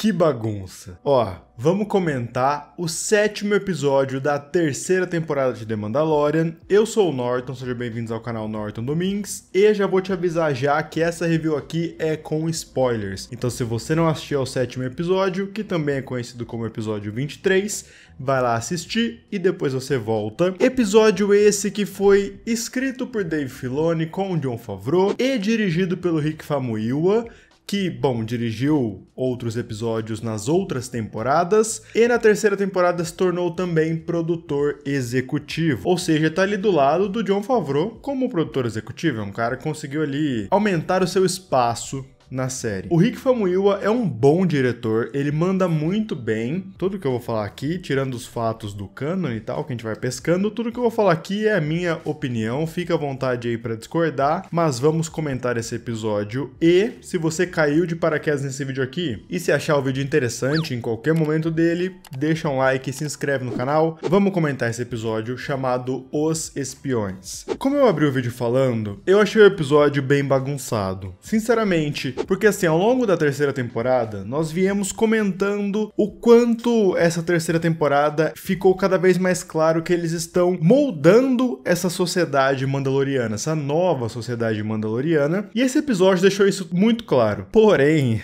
Que bagunça! Ó, vamos comentar o sétimo episódio da terceira temporada de The Mandalorian. Eu sou o Norton, sejam bem-vindos ao canal Norton Domingues e já vou te avisar já que essa review aqui é com spoilers. Então, se você não assistiu ao sétimo episódio, que também é conhecido como episódio 23, vai lá assistir e depois você volta. Episódio esse que foi escrito por Dave Filoni com o John Favreau e dirigido pelo Rick Famuyiwa que, bom, dirigiu outros episódios nas outras temporadas e na terceira temporada se tornou também produtor executivo. Ou seja, tá ali do lado do John Favreau como produtor executivo, é um cara que conseguiu ali aumentar o seu espaço na série. O Rick Famuyiwa é um bom diretor, ele manda muito bem. Tudo que eu vou falar aqui, tirando os fatos do canon e tal, que a gente vai pescando, tudo que eu vou falar aqui é a minha opinião. Fica à vontade aí para discordar, mas vamos comentar esse episódio. E se você caiu de paraquedas nesse vídeo aqui e se achar o vídeo interessante em qualquer momento dele, deixa um like, se inscreve no canal. Vamos comentar esse episódio chamado Os Espiões. Como eu abri o vídeo falando, eu achei o episódio bem bagunçado. Sinceramente, porque assim, ao longo da terceira temporada, nós viemos comentando o quanto essa terceira temporada ficou cada vez mais claro que eles estão moldando essa sociedade mandaloriana, essa nova sociedade mandaloriana, e esse episódio deixou isso muito claro. Porém,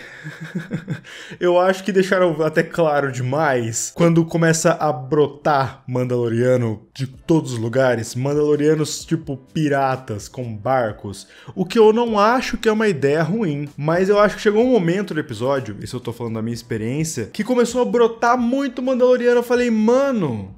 eu acho que deixaram até claro demais quando começa a brotar mandaloriano de todos os lugares, mandalorianos tipo piratas com barcos, o que eu não acho que é uma ideia ruim, mas eu acho que chegou um momento do episódio, isso eu tô falando da minha experiência, que começou a brotar muito Mandaloriano. Eu falei, mano,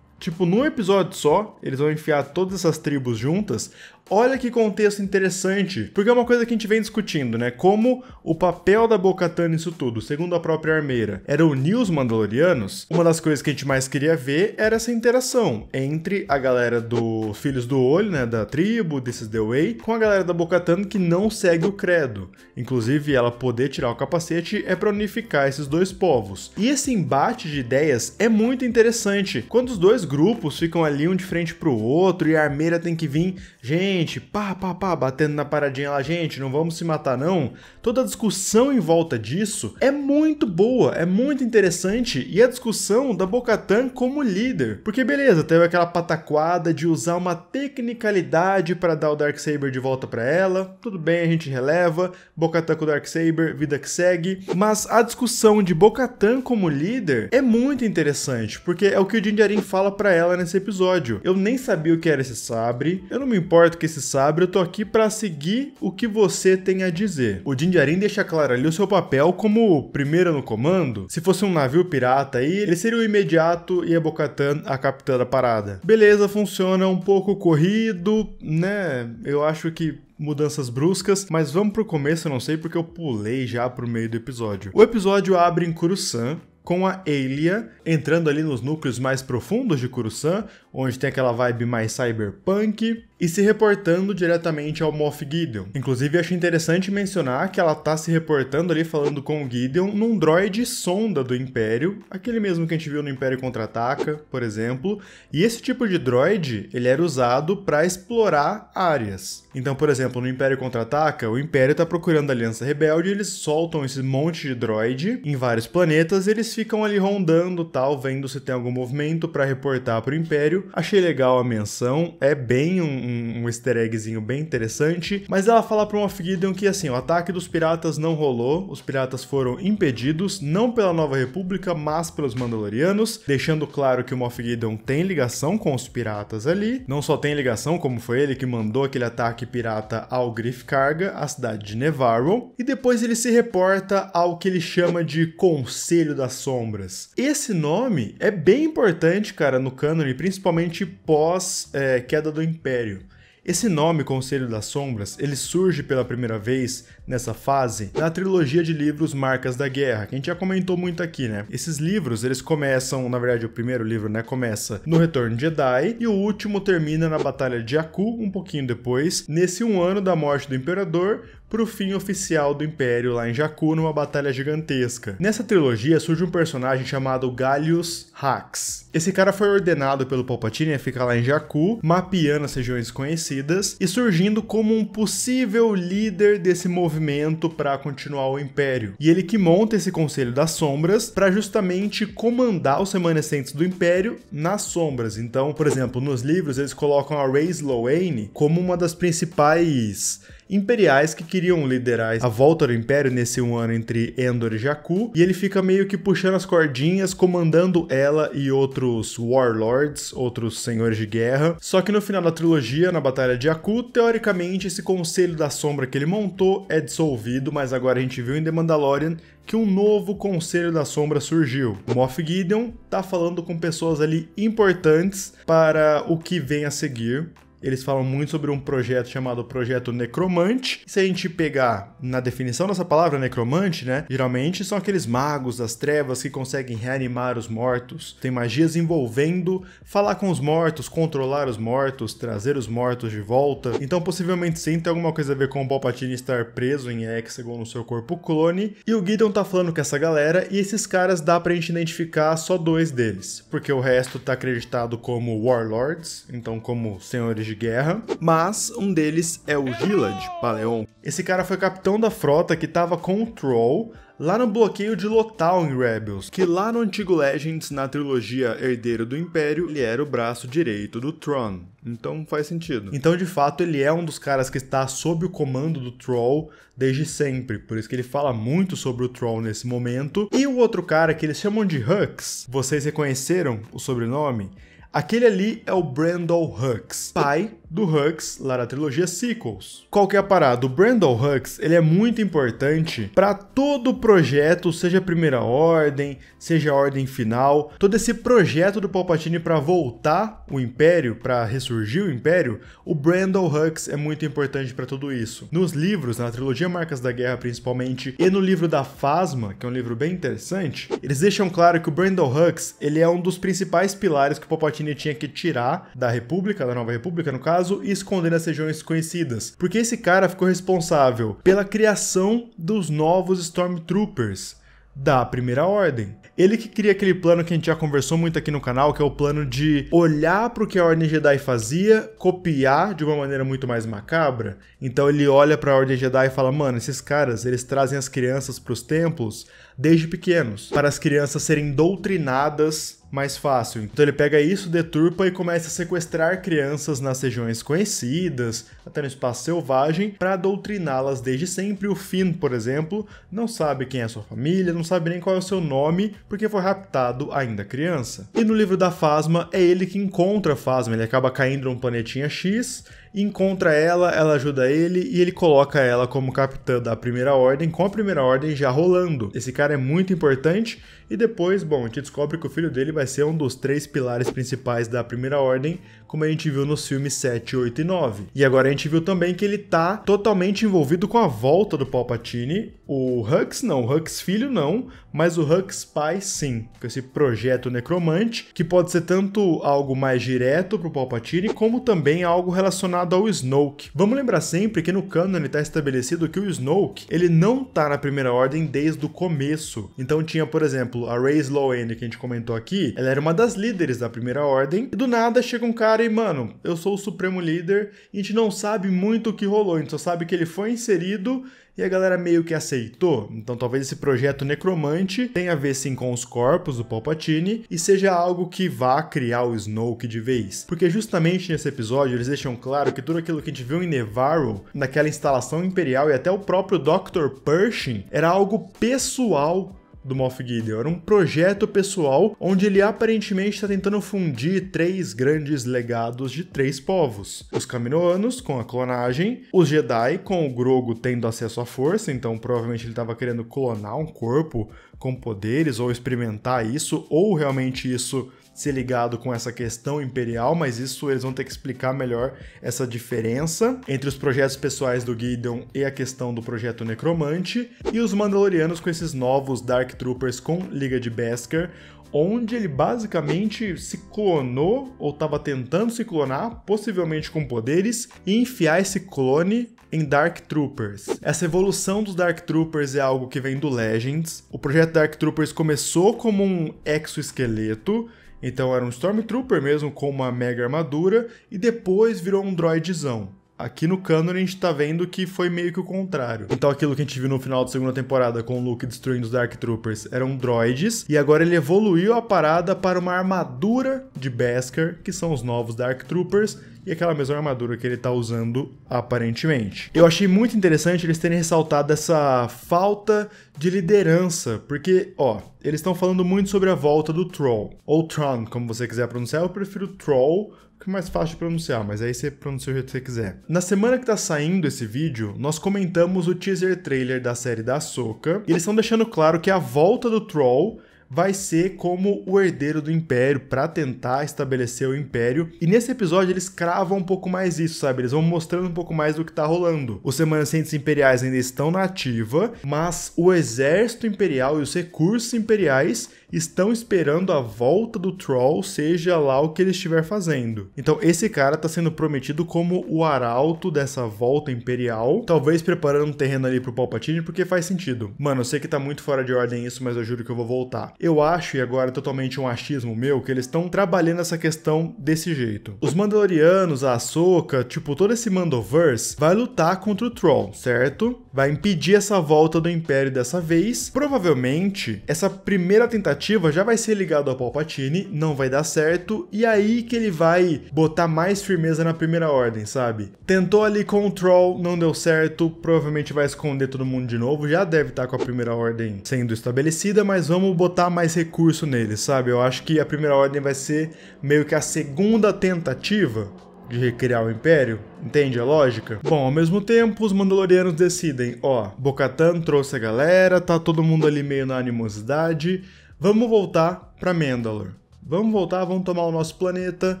Tipo, num episódio só, eles vão enfiar todas essas tribos juntas. Olha que contexto interessante, porque é uma coisa que a gente vem discutindo, né? Como o papel da Bocatan nisso tudo, segundo a própria Armeira, era unir os Mandalorianos. Uma das coisas que a gente mais queria ver era essa interação entre a galera dos Filhos do Olho, né, da tribo, desses The Way, com a galera da Bocatan que não segue o credo. Inclusive, ela poder tirar o capacete é para unificar esses dois povos. E esse embate de ideias é muito interessante. Quando os dois grupos ficam ali um de frente pro outro e a Armeira tem que vir, gente gente, pá, pá, pá, batendo na paradinha lá, gente, não vamos se matar não. Toda a discussão em volta disso é muito boa, é muito interessante e a discussão da Bocatan como líder. Porque beleza, teve aquela pataquada de usar uma tecnicalidade para dar o Darksaber de volta para ela. Tudo bem, a gente releva. Bocatan com o Darksaber, vida que segue. Mas a discussão de Bocatan como líder é muito interessante, porque é o que o Jinjarin fala para ela nesse episódio. Eu nem sabia o que era esse sabre, eu não me importo que se sabre, eu tô aqui para seguir o que você tem a dizer. O Jinjarin deixa claro ali o seu papel como primeiro no comando. Se fosse um navio pirata aí, ele seria o imediato e a Bocatan a capitã da parada. Beleza, funciona um pouco corrido, né? Eu acho que mudanças bruscas, mas vamos pro começo, eu não sei porque eu pulei já pro meio do episódio. O episódio abre em Kurusan, com a Elia entrando ali nos núcleos mais profundos de Kurusan, onde tem aquela vibe mais cyberpunk, e se reportando diretamente ao Moff Gideon. Inclusive, acho interessante mencionar que ela tá se reportando ali falando com o Gideon num droid sonda do Império, aquele mesmo que a gente viu no Império Contra-Ataca, por exemplo, e esse tipo de droid, ele era usado para explorar áreas. Então, por exemplo, no Império Contra-Ataca, o Império tá procurando a Aliança Rebelde, eles soltam esse monte de droid em vários planetas, eles ficam ali rondando, tal, vendo se tem algum movimento para reportar para o Império, Achei legal a menção, é bem um, um easter eggzinho bem interessante, mas ela fala para uma Gideon que assim, o ataque dos piratas não rolou, os piratas foram impedidos, não pela Nova República, mas pelos Mandalorianos, deixando claro que o Moff Gideon tem ligação com os piratas ali, não só tem ligação, como foi ele que mandou aquele ataque pirata ao Griff Carga, a cidade de Nevarro, e depois ele se reporta ao que ele chama de Conselho das Sombras. Esse nome é bem importante, cara, no cânone, principalmente principalmente pós é, queda do Império. Esse nome, Conselho das Sombras, ele surge pela primeira vez nessa fase na trilogia de livros Marcas da Guerra, que a gente já comentou muito aqui, né? Esses livros, eles começam, na verdade, o primeiro livro, né, começa no Retorno de Jedi e o último termina na Batalha de Jakku, um pouquinho depois, nesse um ano da morte do Imperador, pro fim oficial do Império lá em Jakku numa batalha gigantesca. Nessa trilogia surge um personagem chamado Gallius Hax. Esse cara foi ordenado pelo Palpatine a ficar lá em Jakku, mapeando as regiões conhecidas e surgindo como um possível líder desse movimento para continuar o Império. E ele que monta esse Conselho das Sombras para justamente comandar os remanescentes do Império nas sombras. Então, por exemplo, nos livros eles colocam a Raise Lowane como uma das principais imperiais que queriam liderar a volta do Império nesse um ano entre Endor e Jakku, e ele fica meio que puxando as cordinhas, comandando ela e outros Warlords, outros senhores de guerra. Só que no final da trilogia, na Batalha de Jakku, teoricamente esse Conselho da Sombra que ele montou é dissolvido, mas agora a gente viu em The Mandalorian que um novo Conselho da Sombra surgiu. O Moff Gideon tá falando com pessoas ali importantes para o que vem a seguir eles falam muito sobre um projeto chamado Projeto Necromante. Se a gente pegar na definição dessa palavra necromante, né? Geralmente são aqueles magos das trevas que conseguem reanimar os mortos. Tem magias envolvendo falar com os mortos, controlar os mortos, trazer os mortos de volta. Então, possivelmente sim, tem alguma coisa a ver com o Palpatine estar preso em Hexagon no seu corpo clone. E o Gideon tá falando com essa galera, e esses caras dá pra gente identificar só dois deles, porque o resto tá acreditado como Warlords, então como senhores de de guerra, mas um deles é o Gilad Paleon. Esse cara foi capitão da frota que estava com o Troll lá no bloqueio de Lotal em Rebels, que lá no antigo Legends, na trilogia Herdeiro do Império, ele era o braço direito do Tron. Então faz sentido. Então, de fato, ele é um dos caras que está sob o comando do Troll desde sempre. Por isso que ele fala muito sobre o Troll nesse momento. E o outro cara que eles chamam de Hux, vocês reconheceram o sobrenome? Aquele ali é o Brendel Hux, pai do Hux lá da trilogia Sequels. Qual que é a parada? O Brendel Hux ele é muito importante para todo o projeto, seja a primeira ordem, seja a ordem final, todo esse projeto do Palpatine para voltar o Império, para ressurgir o Império, o Brendel Hux é muito importante para tudo isso. Nos livros, na trilogia Marcas da Guerra principalmente, e no livro da Fasma, que é um livro bem interessante, eles deixam claro que o Brendel Hux ele é um dos principais pilares que o Palpatine Palestina tinha que tirar da República, da Nova República no caso, e esconder nas regiões conhecidas. Porque esse cara ficou responsável pela criação dos novos Stormtroopers da Primeira Ordem. Ele que cria aquele plano que a gente já conversou muito aqui no canal, que é o plano de olhar para o que a Ordem Jedi fazia, copiar de uma maneira muito mais macabra. Então ele olha para a Ordem Jedi e fala: "Mano, esses caras, eles trazem as crianças para os templos desde pequenos, para as crianças serem doutrinadas mais fácil. Então ele pega isso, deturpa e começa a sequestrar crianças nas regiões conhecidas, até no espaço selvagem, para doutriná-las desde sempre. O Finn, por exemplo, não sabe quem é sua família, não sabe nem qual é o seu nome, porque foi raptado ainda criança. E no livro da Fasma, é ele que encontra a Fasma, ele acaba caindo num planetinha X, encontra ela, ela ajuda ele e ele coloca ela como capitã da primeira ordem, com a primeira ordem já rolando. Esse cara é muito importante e depois, bom, a gente descobre que o filho dele vai ser um dos três pilares principais da primeira ordem, como a gente viu nos filmes 7, 8 e 9. E agora a gente viu também que ele tá totalmente envolvido com a volta do Palpatine. O Hux não, o Hux filho não, mas o Hux pai sim, com esse projeto necromante, que pode ser tanto algo mais direto pro Palpatine, como também algo relacionado relacionado ao Snoke. Vamos lembrar sempre que no canon está estabelecido que o Snoke ele não está na primeira ordem desde o começo. Então tinha, por exemplo, a Rey Sloane que a gente comentou aqui, ela era uma das líderes da primeira ordem, e do nada chega um cara e, mano, eu sou o supremo líder, e a gente não sabe muito o que rolou, a gente só sabe que ele foi inserido e a galera meio que aceitou. Então talvez esse projeto necromante tenha a ver sim com os corpos do Palpatine e seja algo que vá criar o Snoke de vez. Porque justamente nesse episódio eles deixam claro que tudo aquilo que a gente viu em Nevarro, naquela instalação imperial e até o próprio Dr. Pershing, era algo pessoal do Moff Gideon. Era um projeto pessoal onde ele aparentemente está tentando fundir três grandes legados de três povos: os Caminoanos com a clonagem, os Jedi com o Grogu tendo acesso à força, então provavelmente ele estava querendo clonar um corpo com poderes ou experimentar isso ou realmente isso ser ligado com essa questão imperial, mas isso eles vão ter que explicar melhor essa diferença entre os projetos pessoais do Gideon e a questão do projeto Necromante, e os Mandalorianos com esses novos Dark Troopers com Liga de Basker, onde ele basicamente se clonou ou estava tentando se clonar, possivelmente com poderes, e enfiar esse clone em Dark Troopers. Essa evolução dos Dark Troopers é algo que vem do Legends. O projeto Dark Troopers começou como um exoesqueleto, então era um Stormtrooper mesmo com uma mega armadura e depois virou um droidzão. Aqui no canon a gente tá vendo que foi meio que o contrário. Então aquilo que a gente viu no final da segunda temporada com o Luke destruindo os Dark Troopers eram droids, e agora ele evoluiu a parada para uma armadura de Beskar, que são os novos Dark Troopers, e aquela mesma armadura que ele tá usando aparentemente. Eu achei muito interessante eles terem ressaltado essa falta de liderança, porque, ó, eles estão falando muito sobre a volta do Troll, ou Tron, como você quiser pronunciar, eu prefiro Troll, que mais fácil de pronunciar, mas aí você pronuncia o jeito que você quiser. Na semana que tá saindo esse vídeo, nós comentamos o teaser trailer da série da Soca. Eles estão deixando claro que a volta do Troll vai ser como o herdeiro do império para tentar estabelecer o império. E nesse episódio eles cravam um pouco mais isso, sabe? Eles vão mostrando um pouco mais do que tá rolando. Os remanescentes imperiais ainda estão na ativa, mas o exército imperial e os recursos imperiais estão esperando a volta do Troll, seja lá o que ele estiver fazendo. Então esse cara está sendo prometido como o arauto dessa volta imperial, talvez preparando um terreno ali pro Palpatine, porque faz sentido. Mano, eu sei que tá muito fora de ordem isso, mas eu juro que eu vou voltar. Eu acho, e agora é totalmente um achismo meu, que eles estão trabalhando essa questão desse jeito. Os Mandalorianos, a Ahsoka, tipo, todo esse Mandoverse vai lutar contra o Troll, certo? Vai impedir essa volta do Império dessa vez. Provavelmente, essa primeira tentativa já vai ser ligado ao Palpatine, não vai dar certo, e aí que ele vai botar mais firmeza na primeira ordem, sabe? Tentou ali control, não deu certo, provavelmente vai esconder todo mundo de novo, já deve estar tá com a primeira ordem sendo estabelecida, mas vamos botar mais recurso nele, sabe? Eu acho que a primeira ordem vai ser meio que a segunda tentativa de recriar o Império? Entende a lógica? Bom, ao mesmo tempo, os Mandalorianos decidem, ó, Bocatan trouxe a galera, tá todo mundo ali meio na animosidade, Vamos voltar para Mandalore. Vamos voltar, vamos tomar o nosso planeta,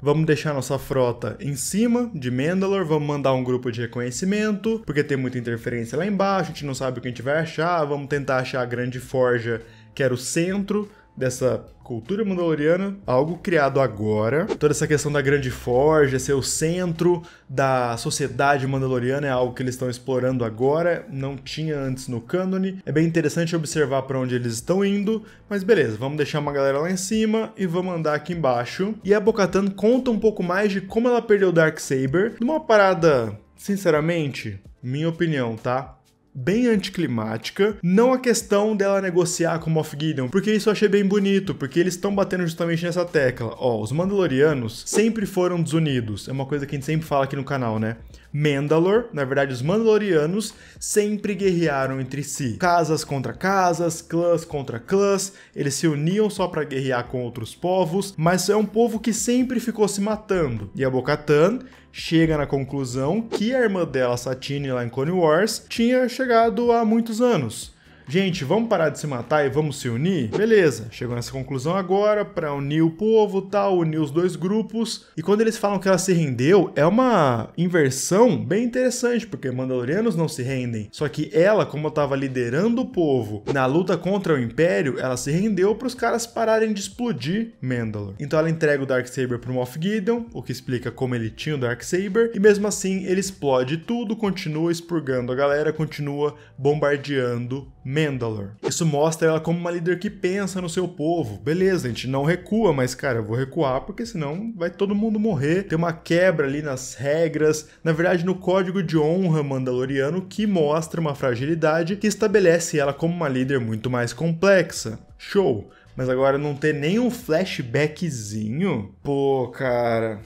vamos deixar nossa frota em cima de Mandalor, vamos mandar um grupo de reconhecimento, porque tem muita interferência lá embaixo, a gente não sabe o que a gente vai achar, vamos tentar achar a grande forja que era o centro dessa cultura mandaloriana, algo criado agora. Toda essa questão da Grande Forja ser é o centro da sociedade mandaloriana é algo que eles estão explorando agora, não tinha antes no cânone. É bem interessante observar para onde eles estão indo, mas beleza, vamos deixar uma galera lá em cima e vamos andar aqui embaixo. E a Bocatan conta um pouco mais de como ela perdeu o Dark Saber, numa parada, sinceramente, minha opinião, tá? bem anticlimática. Não a questão dela negociar com o Moff Gideon, porque isso eu achei bem bonito, porque eles estão batendo justamente nessa tecla. Ó, os Mandalorianos sempre foram desunidos. É uma coisa que a gente sempre fala aqui no canal, né? Mandalor, na verdade, os Mandalorianos sempre guerrearam entre si. Casas contra casas, clãs contra clãs, eles se uniam só para guerrear com outros povos, mas é um povo que sempre ficou se matando. E a Bocatan chega na conclusão que a irmã dela, Satine, lá em Clone Wars, tinha chegado há muitos anos gente, vamos parar de se matar e vamos se unir? Beleza, chegou nessa conclusão agora para unir o povo, tal, tá, unir os dois grupos. E quando eles falam que ela se rendeu, é uma inversão bem interessante, porque Mandalorianos não se rendem. Só que ela, como estava liderando o povo na luta contra o Império, ela se rendeu para os caras pararem de explodir Mandalor. Então ela entrega o Darksaber pro Moff Gideon, o que explica como ele tinha o Darksaber, e mesmo assim ele explode tudo, continua expurgando a galera, continua bombardeando Mandalor. Mandalor. Isso mostra ela como uma líder que pensa no seu povo. Beleza, a gente não recua, mas cara, eu vou recuar porque senão vai todo mundo morrer. Tem uma quebra ali nas regras, na verdade no código de honra mandaloriano que mostra uma fragilidade que estabelece ela como uma líder muito mais complexa. Show. Mas agora não ter nenhum flashbackzinho? Pô, cara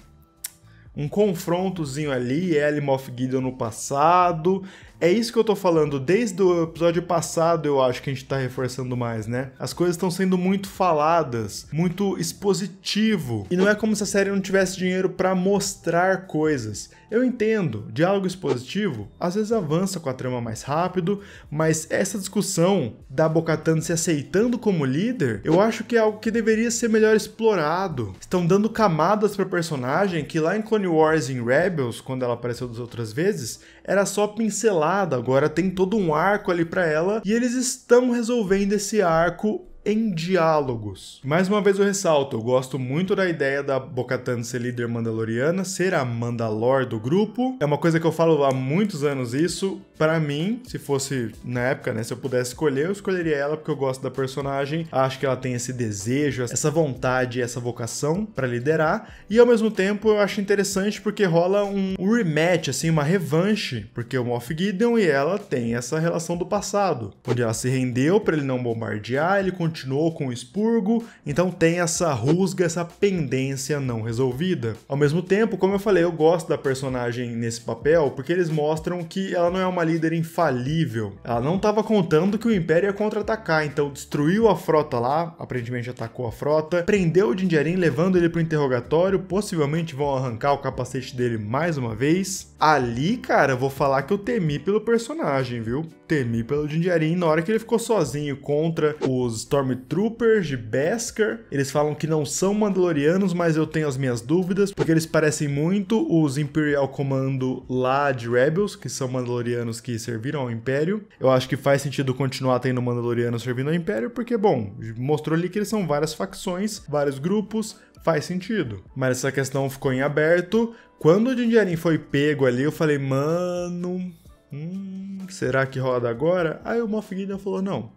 um confrontozinho ali, Ellie Moff Gideon no passado, é isso que eu tô falando. Desde o episódio passado, eu acho que a gente tá reforçando mais, né? As coisas estão sendo muito faladas, muito expositivo. E não é como se a série não tivesse dinheiro para mostrar coisas. Eu entendo, diálogo expositivo às vezes avança com a trama mais rápido, mas essa discussão da Bocatan se aceitando como líder, eu acho que é algo que deveria ser melhor explorado. Estão dando camadas para personagem que lá em Clone Wars e em Rebels, quando ela apareceu das outras vezes, era só pincelada, agora tem todo um arco ali para ela e eles estão resolvendo esse arco em diálogos. Mais uma vez eu ressalto, eu gosto muito da ideia da Bocatan ser líder mandaloriana, ser a Mandalor do grupo. É uma coisa que eu falo há muitos anos isso para mim, se fosse na época, né? Se eu pudesse escolher, eu escolheria ela porque eu gosto da personagem. Acho que ela tem esse desejo, essa vontade, essa vocação para liderar. E ao mesmo tempo, eu acho interessante porque rola um, rematch, assim, uma revanche. Porque o Moff Gideon e ela tem essa relação do passado, onde ela se rendeu para ele não bombardear, ele continuou com o expurgo. Então tem essa rusga, essa pendência não resolvida. Ao mesmo tempo, como eu falei, eu gosto da personagem nesse papel porque eles mostram que ela não é uma líder infalível. Ela não estava contando que o Império ia contra-atacar, então destruiu a frota lá, aparentemente atacou a frota, prendeu o Jinjarin, levando ele para o interrogatório, possivelmente vão arrancar o capacete dele mais uma vez. Ali, cara, vou falar que eu temi pelo personagem, viu? Temi pelo Jinjarin na hora que ele ficou sozinho contra os Stormtroopers de Beskar. Eles falam que não são Mandalorianos, mas eu tenho as minhas dúvidas, porque eles parecem muito os Imperial Commando lá de Rebels, que são Mandalorianos que serviram ao Império. Eu acho que faz sentido continuar tendo Mandalorianos servindo ao Império, porque, bom, mostrou ali que eles são várias facções, vários grupos, faz sentido. Mas essa questão ficou em aberto. Quando o Jinjarin foi pego ali, eu falei, mano. Hum, será que roda agora? Aí o Moff Gideon falou: não,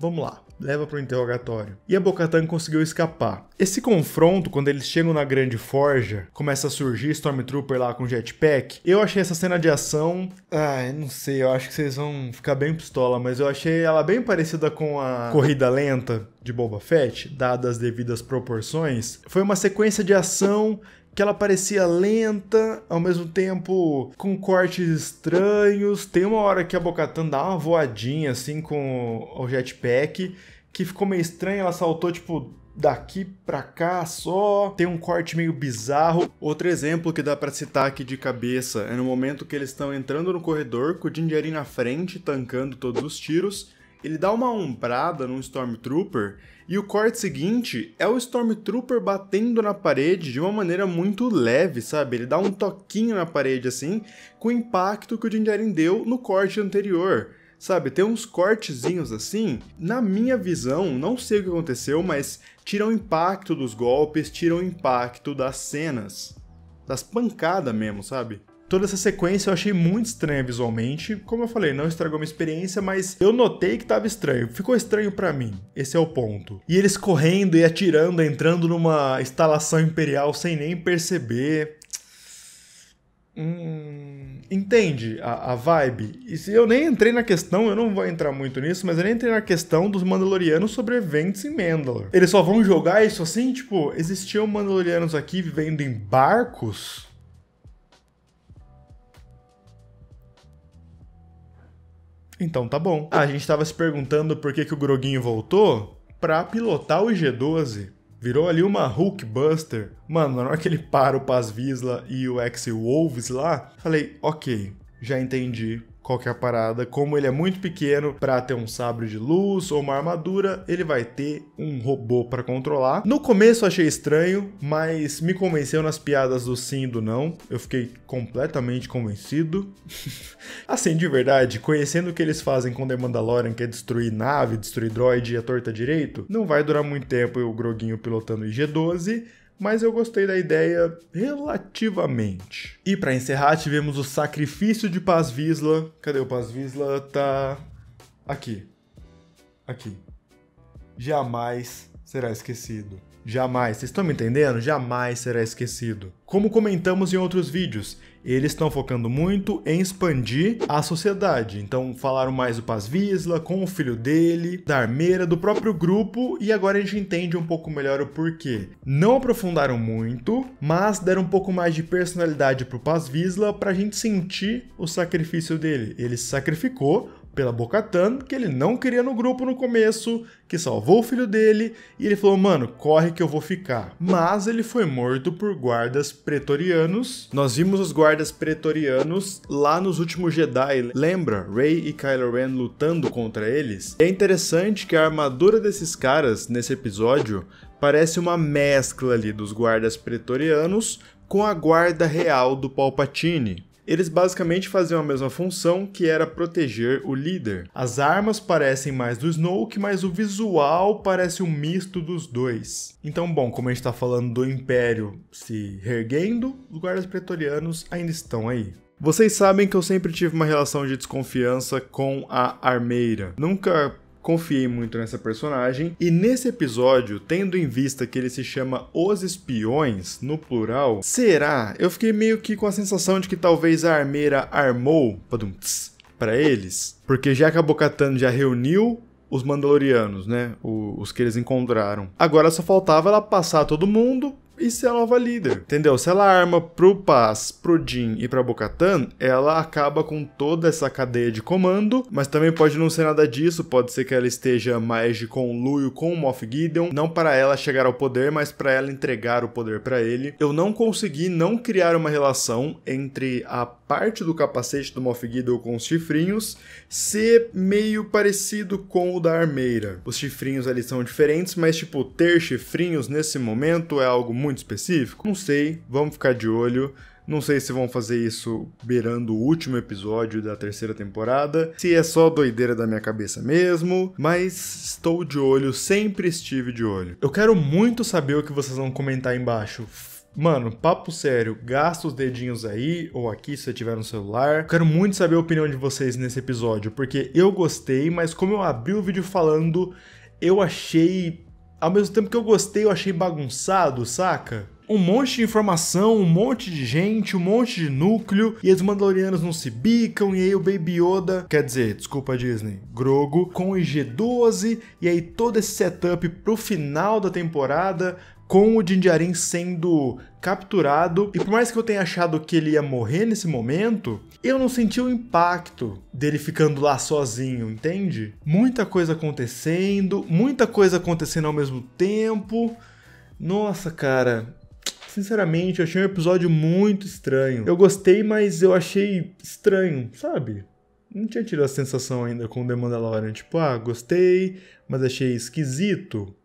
vamos lá leva para o interrogatório. E a Bocatan conseguiu escapar. Esse confronto, quando eles chegam na grande forja, começa a surgir Stormtrooper lá com jetpack. Eu achei essa cena de ação, ai, não sei, eu acho que vocês vão ficar bem pistola, mas eu achei ela bem parecida com a corrida lenta de Boba Fett, dadas as devidas proporções. Foi uma sequência de ação que ela parecia lenta, ao mesmo tempo com cortes estranhos. Tem uma hora que a Bocatan dá uma voadinha assim com o jetpack que ficou meio estranha, ela saltou tipo daqui para cá só, tem um corte meio bizarro. Outro exemplo que dá para citar aqui de cabeça é no momento que eles estão entrando no corredor, com o Jinjarin na frente, tancando todos os tiros, ele dá uma umbrada num Stormtrooper e o corte seguinte é o Stormtrooper batendo na parede de uma maneira muito leve, sabe? Ele dá um toquinho na parede assim, com o impacto que o Jinjarin deu no corte anterior sabe? Tem uns cortezinhos assim. Na minha visão, não sei o que aconteceu, mas tiram o impacto dos golpes, tiram o impacto das cenas, das pancadas mesmo, sabe? Toda essa sequência eu achei muito estranha visualmente. Como eu falei, não estragou minha experiência, mas eu notei que tava estranho. Ficou estranho para mim. Esse é o ponto. E eles correndo e atirando, entrando numa instalação imperial sem nem perceber. Hum. Entende a, a, vibe? E se eu nem entrei na questão, eu não vou entrar muito nisso, mas eu nem entrei na questão dos Mandalorianos sobreviventes em Mandalor. Eles só vão jogar isso assim? Tipo, existiam Mandalorianos aqui vivendo em barcos? Então tá bom. Ah, a gente tava se perguntando por que, que o Groguinho voltou pra pilotar o G12. Virou ali uma Hulkbuster. Mano, na hora que ele para o Paz Visla e o Ex-Wolves lá, falei, ok, já entendi qualquer parada. Como ele é muito pequeno para ter um sabre de luz ou uma armadura, ele vai ter um robô para controlar. No começo achei estranho, mas me convenceu nas piadas do sim e do não. Eu fiquei completamente convencido. assim, de verdade, conhecendo o que eles fazem com The Mandalorian, que é destruir nave, destruir droid e a torta direito, não vai durar muito tempo o Groguinho, pilotando o IG-12 mas eu gostei da ideia relativamente. E para encerrar, tivemos o sacrifício de Paz Visla. Cadê o Paz Visla? Tá aqui. Aqui. Jamais será esquecido. Jamais, vocês estão me entendendo? Jamais será esquecido. Como comentamos em outros vídeos, eles estão focando muito em expandir a sociedade. Então falaram mais do Paz Visla, com o filho dele, da armeira, do próprio grupo, e agora a gente entende um pouco melhor o porquê. Não aprofundaram muito, mas deram um pouco mais de personalidade pro Paz Visla pra gente sentir o sacrifício dele. Ele se sacrificou pela Bocatan, que ele não queria no grupo no começo, que salvou o filho dele, e ele falou: "Mano, corre que eu vou ficar". Mas ele foi morto por guardas pretorianos. Nós vimos os guardas pretorianos lá nos últimos Jedi. Lembra Rey e Kylo Ren lutando contra eles? É interessante que a armadura desses caras nesse episódio parece uma mescla ali dos guardas pretorianos com a guarda real do Palpatine. Eles basicamente faziam a mesma função, que era proteger o líder. As armas parecem mais do Snoke, mas o visual parece um misto dos dois. Então, bom, como a gente está falando do Império se erguendo, os guardas pretorianos ainda estão aí. Vocês sabem que eu sempre tive uma relação de desconfiança com a armeira. Nunca Confiei muito nessa personagem e nesse episódio, tendo em vista que ele se chama Os Espiões no plural, será? Eu fiquei meio que com a sensação de que talvez a armeira armou para eles, porque já que a Bocatan já reuniu os Mandalorianos, né? os que eles encontraram. Agora só faltava ela passar todo mundo, e ser a nova líder, entendeu? Se ela arma pro Paz, pro Jin e pra Bocatan, ela acaba com toda essa cadeia de comando, mas também pode não ser nada disso, pode ser que ela esteja mais de conluio com o Moff Gideon, não para ela chegar ao poder, mas para ela entregar o poder para ele. Eu não consegui não criar uma relação entre a parte do capacete do Moff Gideon com os chifrinhos ser meio parecido com o da armeira. Os chifrinhos ali são diferentes, mas tipo, ter chifrinhos nesse momento é algo muito muito específico? Não sei, vamos ficar de olho. Não sei se vão fazer isso beirando o último episódio da terceira temporada, se é só doideira da minha cabeça mesmo, mas estou de olho, sempre estive de olho. Eu quero muito saber o que vocês vão comentar embaixo. Mano, papo sério, gasta os dedinhos aí ou aqui se você tiver no celular. Quero muito saber a opinião de vocês nesse episódio, porque eu gostei, mas como eu abri o vídeo falando, eu achei ao mesmo tempo que eu gostei, eu achei bagunçado, saca? um monte de informação, um monte de gente, um monte de núcleo, e os Mandalorianos não se bicam, e aí o Baby Yoda, quer dizer, desculpa Disney, Grogo, com o IG-12, e aí todo esse setup pro final da temporada, com o Jinjarin sendo capturado. E por mais que eu tenha achado que ele ia morrer nesse momento, eu não senti o impacto dele ficando lá sozinho, entende? Muita coisa acontecendo, muita coisa acontecendo ao mesmo tempo. Nossa, cara, sinceramente, eu achei um episódio muito estranho. Eu gostei, mas eu achei estranho, sabe? Não tinha tido a sensação ainda com The Mandalorian. Tipo, ah, gostei, mas achei esquisito.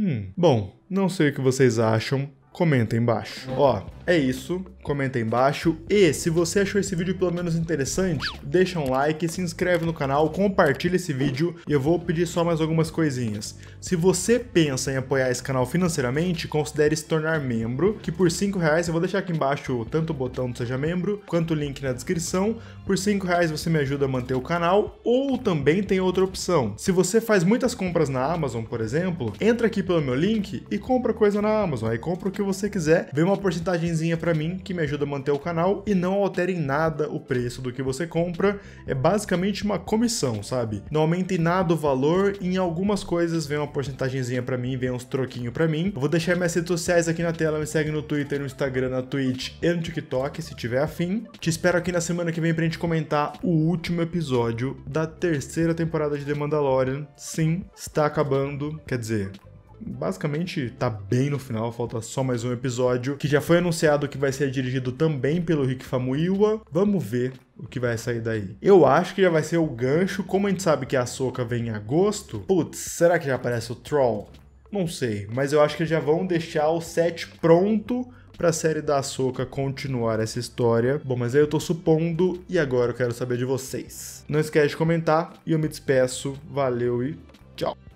Hum, bom, não sei o que vocês acham, comenta embaixo. Ó, é isso comenta aí embaixo. E se você achou esse vídeo pelo menos interessante, deixa um like, se inscreve no canal, compartilha esse vídeo e eu vou pedir só mais algumas coisinhas. Se você pensa em apoiar esse canal financeiramente, considere se tornar membro, que por 5 reais eu vou deixar aqui embaixo tanto o botão do Seja Membro, quanto o link na descrição. Por 5 reais você me ajuda a manter o canal, ou também tem outra opção. Se você faz muitas compras na Amazon, por exemplo, entra aqui pelo meu link e compra coisa na Amazon. Aí compra o que você quiser, vê uma porcentagemzinha para mim que me ajuda a manter o canal e não altera em nada o preço do que você compra. É basicamente uma comissão, sabe? Não aumenta em nada o valor, em algumas coisas vem uma porcentagemzinha para mim, vem uns troquinhos para mim. Eu vou deixar minhas redes sociais aqui na tela, me segue no Twitter, no Instagram, na Twitch e no TikTok, se tiver afim. Te espero aqui na semana que vem pra gente comentar o último episódio da terceira temporada de The Mandalorian. Sim, está acabando, quer dizer, basicamente tá bem no final, falta só mais um episódio, que já foi anunciado que vai ser dirigido também pelo Rick Famuyiwa. Vamos ver o que vai sair daí. Eu acho que já vai ser o gancho, como a gente sabe que a Soca vem em agosto. Putz, será que já aparece o Troll? Não sei, mas eu acho que já vão deixar o set pronto para a série da Ahsoka continuar essa história. Bom, mas aí eu tô supondo e agora eu quero saber de vocês. Não esquece de comentar e eu me despeço. Valeu e tchau.